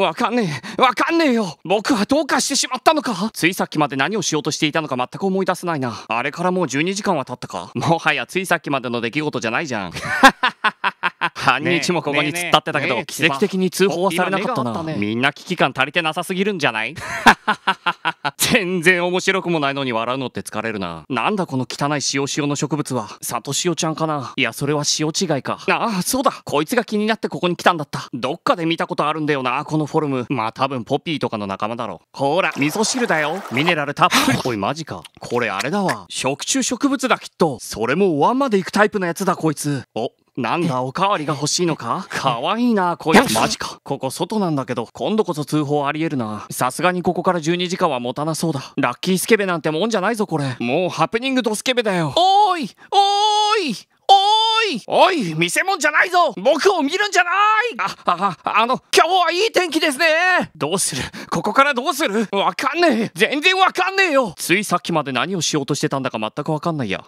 わかんねえ。わかんねえよ。僕はどうかしてしまったのかついさっきまで何をしようとしていたのか全く思い出せないな。あれからもう12時間は経ったかもはやついさっきまでの出来事じゃないじゃん。何日もここに突っ立ってたけど奇跡的に通報はされなかったなみんな危機感足りてなさすぎるんじゃない 全然面白くもないのに笑うのって疲れるななんだこの汚い塩塩の植物はサトシオちゃんかないやそれは塩違いかああそうだこいつが気になってここに来たんだったどっかで見たことあるんだよなこのフォルムまあ多分ポピーとかの仲間だろほら味噌汁だよミネラルたっぷり おいマジかこれあれだわ食虫植物だきっとそれもお椀まで行くタイプのやつだこいつおなんだおかわりが欲しいのかかわいいなこいつマジかここ外なんだけど今度こそ通報ありえるなさすがにここから12時間は持たなそうだラッキースケベなんてもんじゃないぞこれもうハプニングドスケベだよおーいおーいおーいおい見せ物じゃないぞ僕を見るんじゃないあ、あ、あの、今日はいい天気ですねどうするここからどうするわかんねえ全然わかんねえよついさっきまで何をしようとしてたんだか全くわかんないや。